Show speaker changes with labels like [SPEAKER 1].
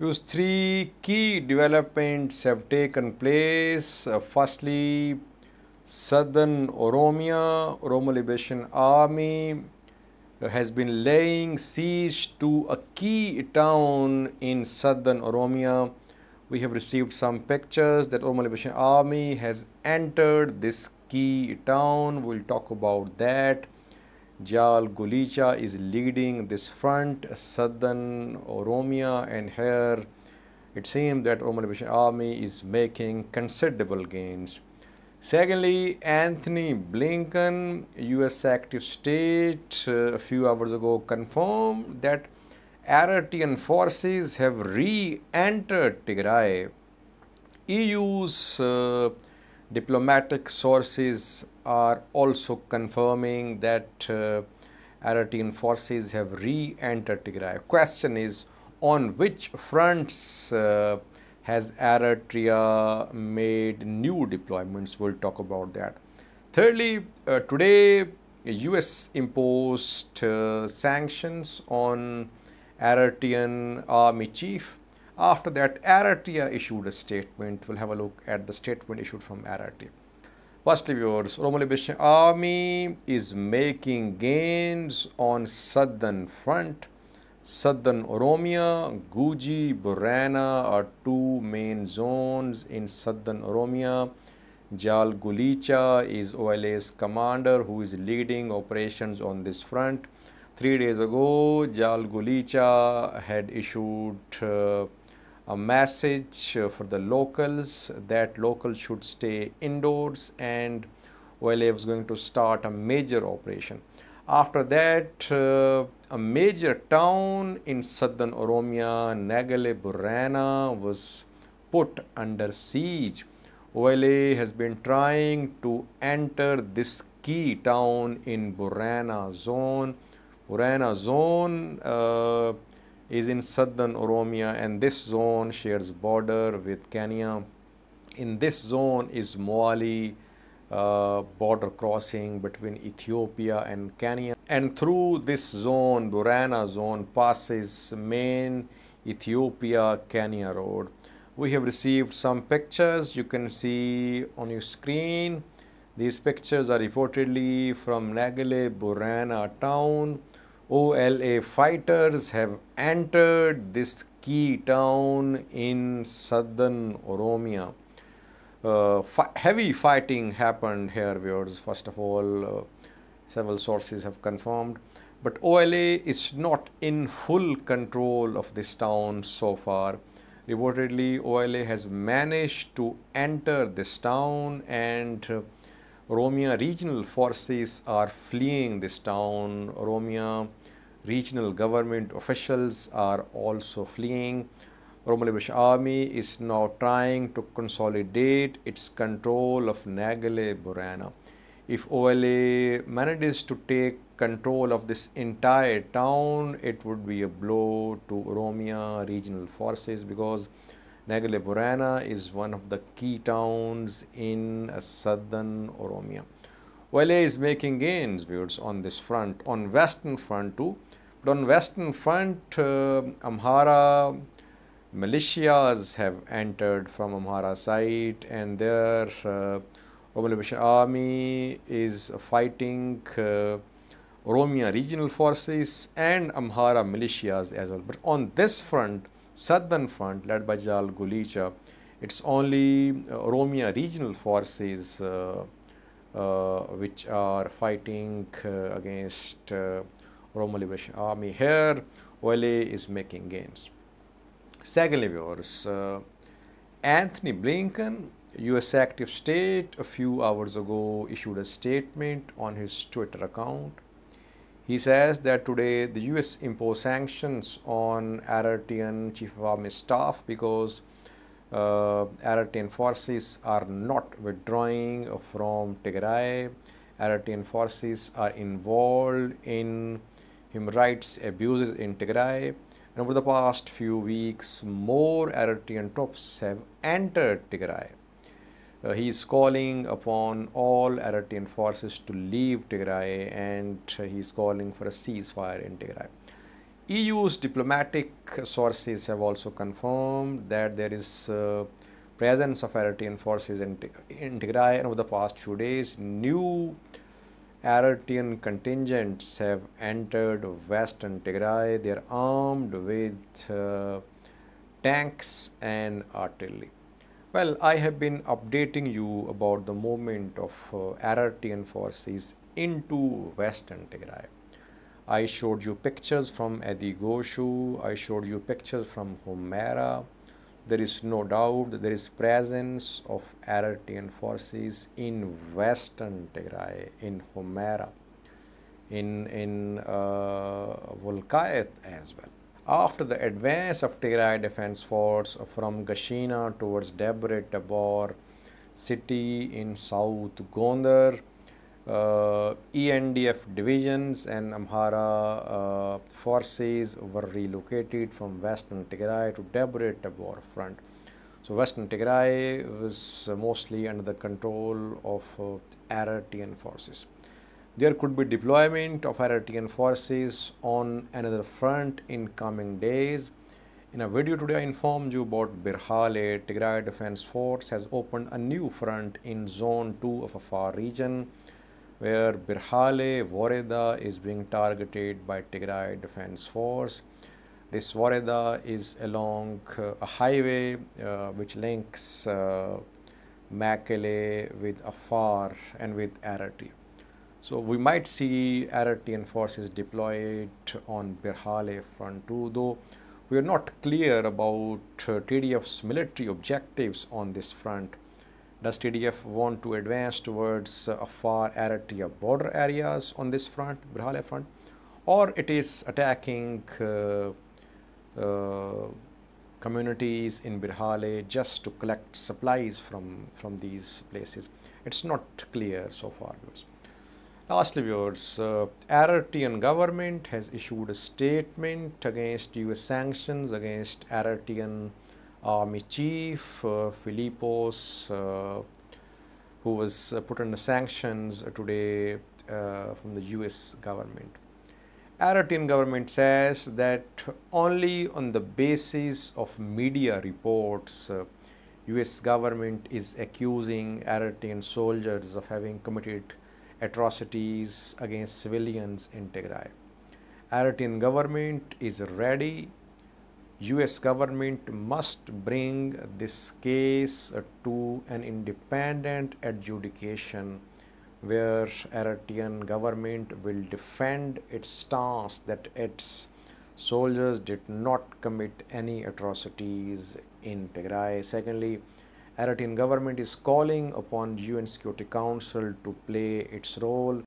[SPEAKER 1] Use three key developments have taken place. Uh, firstly, Southern Oromia, Oromo Liberation Army uh, has been laying siege to a key town in southern Oromia. We have received some pictures that Oromo Liberation Army has entered this key town. We'll talk about that. Jal Gulicha is leading this front, southern Oromia, and here it seems that Roman Liberation Army is making considerable gains. Secondly, Anthony Blinken, US Active State, uh, a few hours ago confirmed that Eritrean forces have re entered Tigray. EU's uh, diplomatic sources are also confirming that uh, Aratian forces have re-entered Tigray. Question is, on which fronts uh, has Eritrea made new deployments? We'll talk about that. Thirdly, uh, today U.S. imposed uh, sanctions on Eritrean army chief. After that, Eritrea issued a statement. We'll have a look at the statement issued from Eritrea. Firstly, viewers, Romali British Army is making gains on southern front. Southern Oromia, Guji, Burana are two main zones in southern Oromia. Jal Gulicha is OLA's commander who is leading operations on this front. Three days ago, Jal Gulicha had issued uh, a message uh, for the locals that locals should stay indoors and OLA was going to start a major operation. After that, uh, a major town in southern Oromia, Nagale Burana, was put under siege. OLA has been trying to enter this key town in Burana zone. Burana zone uh, is in southern Oromia and this zone shares border with Kenya. In this zone is Moali uh, border crossing between Ethiopia and Kenya. And through this zone, Burana zone, passes main Ethiopia-Kenya road. We have received some pictures you can see on your screen. These pictures are reportedly from Nagale Burana town OLA fighters have entered this key town in southern Oromia. Uh, fi heavy fighting happened here, viewers. First of all, uh, several sources have confirmed. But OLA is not in full control of this town so far. Reportedly, OLA has managed to enter this town and uh, Oromia regional forces are fleeing this town. Oromia regional government officials are also fleeing. Romalibish army is now trying to consolidate its control of Nagale Burana. If OLA manages to take control of this entire town, it would be a blow to Oromia regional forces because Nagale Burana is one of the key towns in southern Oromia. OLA is making gains viewers on this front, on western front too but on Western front, uh, Amhara militias have entered from Amhara side and their uh, Liberation Army is fighting uh, Oromia regional forces and Amhara militias as well. But on this front, southern front led by Jal Gulicha, it's only uh, Oromia regional forces uh, uh, which are fighting uh, against uh, Roma Army. Here, Ole is making gains. Secondly, viewers, uh, Anthony Blinken, US active state, a few hours ago issued a statement on his Twitter account. He says that today the US imposed sanctions on Aratian Chief of Army Staff because uh, Aratian forces are not withdrawing from Tigray. Aratian forces are involved in human rights abuses in Tigray. And over the past few weeks, more Eritrean troops have entered Tigray. Uh, he is calling upon all Eritrean forces to leave Tigray and he is calling for a ceasefire in Tigray. EU's diplomatic sources have also confirmed that there is uh, presence of Eritrean forces in, in Tigray and over the past few days new Aratian contingents have entered western Tigray. They are armed with uh, tanks and artillery. Well, I have been updating you about the movement of uh, Aratian forces into western Tigray. I showed you pictures from Adigoshu, I showed you pictures from Homera there is no doubt there is presence of Aratian forces in western Tigray, in Homera, in, in uh, as well. After the advance of Tigray Defense Force from Gashina towards Debre Tabor city in South Gondar, uh, ENDF divisions and Amhara uh, forces were relocated from western Tigray to Debre Tabor front. So western Tigray was mostly under the control of uh, Aratian forces. There could be deployment of Aratian forces on another front in coming days. In a video today I informed you about Birhale, Tigray Defense Force has opened a new front in Zone 2 of Afar region where Birhale Woreda is being targeted by Tigray Defense Force. This Woreda is along uh, a highway uh, which links uh, Makele with Afar and with Arati. So we might see Aratian forces deployed on Birhale front too, though we are not clear about uh, TDF's military objectives on this front does TDF want to advance towards a far Aratia border areas on this front, Brahale front, or it is attacking uh, uh, communities in Birhale just to collect supplies from, from these places? It's not clear so far, viewers. Lastly, viewers, uh, Aratian government has issued a statement against US sanctions against Aratian army chief uh, Philippos, uh, who was uh, put under sanctions today from the US government. Argentine government says that only on the basis of media reports US government is accusing Argentine soldiers of having committed atrocities against civilians in Tigray. Argentine government is ready US government must bring this case to an independent adjudication where Eritrean government will defend its stance that its soldiers did not commit any atrocities in Tigray. Secondly, Eritrean government is calling upon UN Security Council to play its role